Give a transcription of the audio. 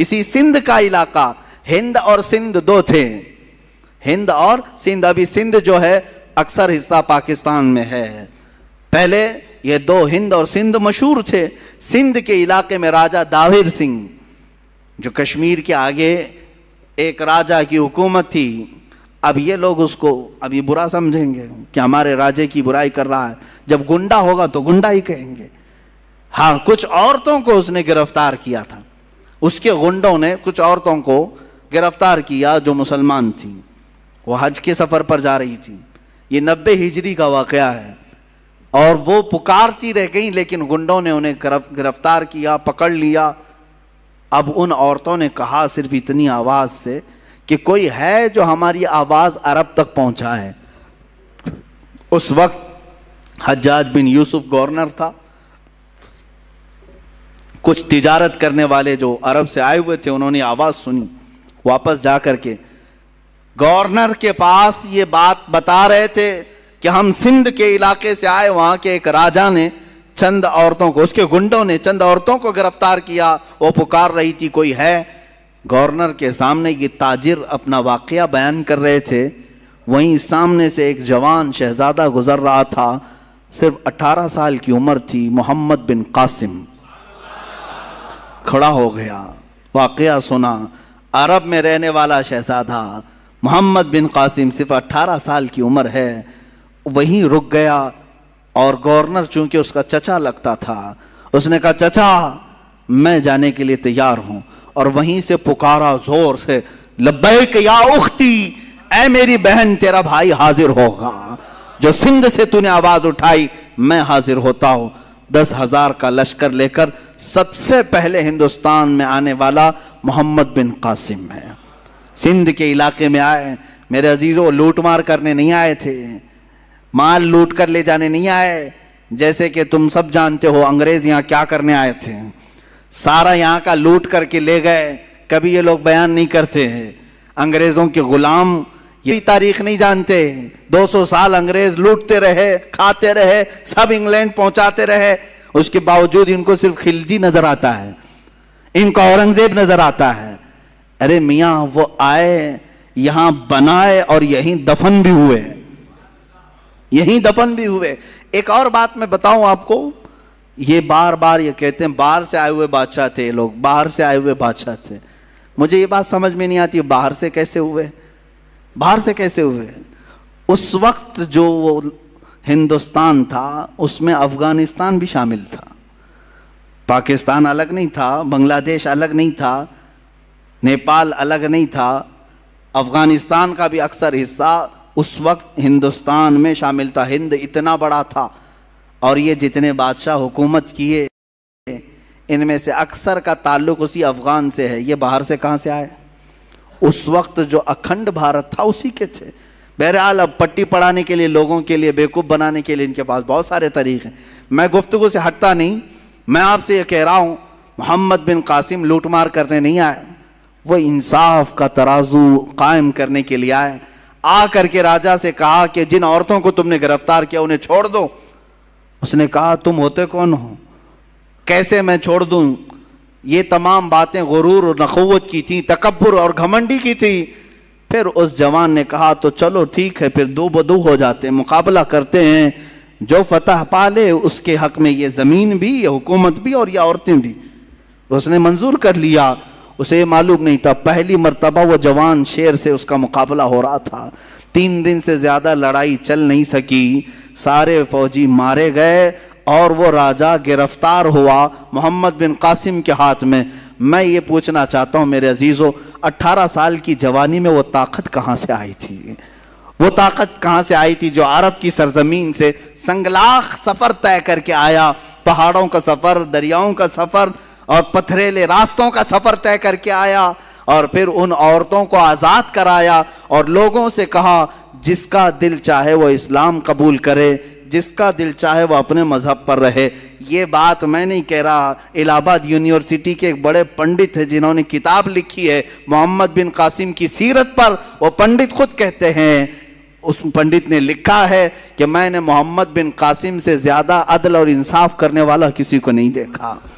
इसी सिंध का इलाका हिंद और सिंध दो थे हिंद और सिंध अभी सिंध जो है अक्सर हिस्सा पाकिस्तान में है पहले ये दो हिंद और सिंध मशहूर थे सिंध के इलाके में राजा दाविर सिंह जो कश्मीर के आगे एक राजा की हुकूमत थी अब ये लोग उसको अभी बुरा समझेंगे कि हमारे राजे की बुराई कर रहा है जब गुंडा होगा तो गुंडा ही कहेंगे हाँ कुछ औरतों को उसने गिरफ्तार किया था उसके गुंडों ने कुछ औरतों को गिरफ्तार किया जो मुसलमान थी वो हज के सफ़र पर जा रही थी ये नब्बे हिजरी का वाक़ है और वो पुकारती रह गई लेकिन गुंडों ने उन्हें गिरफ्तार किया पकड़ लिया अब उन औरतों ने कहा सिर्फ इतनी आवाज़ से कि कोई है जो हमारी आवाज़ अरब तक पहुंचा है उस वक्त हजाज बिन यूसुफ गवर्नर था कुछ तिजारत करने वाले जो अरब से आए हुए थे उन्होंने आवाज़ सुनी वापस जा करके के गवर्नर के पास ये बात बता रहे थे कि हम सिंध के इलाके से आए वहाँ के एक राजा ने चंद औरतों को उसके गुंडों ने चंद औरतों को गिरफ्तार किया वो पुकार रही थी कोई है गवर्नर के सामने ये ताजिर अपना वाक़ बयान कर रहे थे वहीं सामने से एक जवान शहज़ादा गुजर रहा था सिर्फ 18 साल की उम्र थी मोहम्मद बिन कासिम खड़ा हो गया वाक़ सुना अरब में रहने वाला शहजादा मोहम्मद बिन कासिम सिर्फ अट्ठारह साल की उम्र है वहीं रुक गया और गवर्नर चूंकि उसका चचा लगता था उसने कहा चचा मैं जाने के लिए तैयार हूं और वहीं से पुकारा जोर से लबैक या उख्ती ए मेरी बहन तेरा भाई हाजिर होगा जो सिंध से तूने आवाज उठाई मैं हाजिर होता हूं दस हजार का लश्कर लेकर सबसे पहले हिंदुस्तान में आने वाला मोहम्मद बिन कासिम है सिंध के इलाके में आए मेरे अजीज़ों लूट मार करने नहीं आए थे माल लूट कर ले जाने नहीं आए जैसे कि तुम सब जानते हो अंग्रेज यहाँ क्या करने आए थे सारा यहाँ का लूट करके ले गए कभी ये लोग बयान नहीं करते हैं अंग्रेज़ों के गुलाम ये तारीख नहीं जानते 200 साल अंग्रेज लूटते रहे खाते रहे सब इंग्लैंड पहुंचाते रहे उसके बावजूद इनको सिर्फ खिलजी नजर आता है इनको औरंगजेब नजर आता है अरे मियाँ वो आए यहां बनाए और यहीं दफन भी हुए यहीं दफन भी हुए एक और बात मैं बताऊं आपको ये बार बार ये कहते हैं बाहर से आए हुए बादशाह थे ये लोग बाहर से आए हुए बादशाह थे मुझे ये बात समझ में नहीं आती बाहर से कैसे हुए बाहर से कैसे हुए उस वक्त जो वो हिंदुस्तान था उसमें अफगानिस्तान भी शामिल था पाकिस्तान अलग नहीं था बांग्लादेश अलग नहीं था नेपाल अलग नहीं था अफगानिस्तान का भी अक्सर हिस्सा उस वक्त हिंदुस्तान में शामिल था हिंद इतना बड़ा था और ये जितने बादशाह हुकूमत किए इनमें से अक्सर का ताल्लुक उसी अफ़गान से है ये बाहर से कहाँ से आए उस वक्त जो अखंड भारत था उसी के थे बहरहाल अब पट्टी पढ़ाने के लिए लोगों के लिए बेवकूफ़ बनाने के लिए इनके पास बहुत सारे तरीक़े हैं मैं गुफ्तु से हटता नहीं मैं आपसे ये कह रहा हूँ मोहम्मद बिन कासिम लूटमार करने नहीं आए वो इंसाफ का तराजू कायम करने के लिए आए आ करके राजा से कहा कि जिन औरतों को तुमने गिरफ्तार किया उन्हें छोड़ दो उसने कहा तुम होते कौन हो कैसे मैं छोड़ दूँ ये तमाम बातें गुरूर और नखोत की थी तकबर और घमंडी की थी फिर उस जवान ने कहा तो चलो ठीक है फिर दो बदो हो जाते मुकाबला करते हैं जो फतह पा ले उसके हक में ये ज़मीन भी ये हुकूमत भी और ये औरतें भी उसने मंजूर कर लिया उसे मालूम नहीं था पहली मरतबा वो जवान शेर से उसका मुकाबला हो रहा था तीन दिन से ज़्यादा लड़ाई चल नहीं सकी सारे फौजी मारे गए और वो राजा गिरफ्तार हुआ मोहम्मद बिन कासिम के हाथ में मैं ये पूछना चाहता हूँ मेरे अजीज़ों 18 साल की जवानी में वो ताकत कहां से आई थी वो ताकत कहां से आई थी जो अरब की सरजमीन से संगलाख सफ़र तय करके आया पहाड़ों का सफ़र दरियाओं का सफ़र और पथरेले रास्तों का सफ़र तय करके आया और फिर उन औरतों को आज़ाद कराया और लोगों से कहा जिसका दिल चाहे वो इस्लाम कबूल करे जिसका दिल चाहे वो अपने मजहब पर रहे ये बात मैं नहीं कह रहा इलाहाबाद यूनिवर्सिटी के एक बड़े पंडित हैं जिन्होंने किताब लिखी है मोहम्मद बिन कासिम की सीरत पर वो पंडित खुद कहते हैं उस पंडित ने लिखा है कि मैंने मोहम्मद बिन कासिम से ज़्यादा अदल और इंसाफ करने वाला किसी को नहीं देखा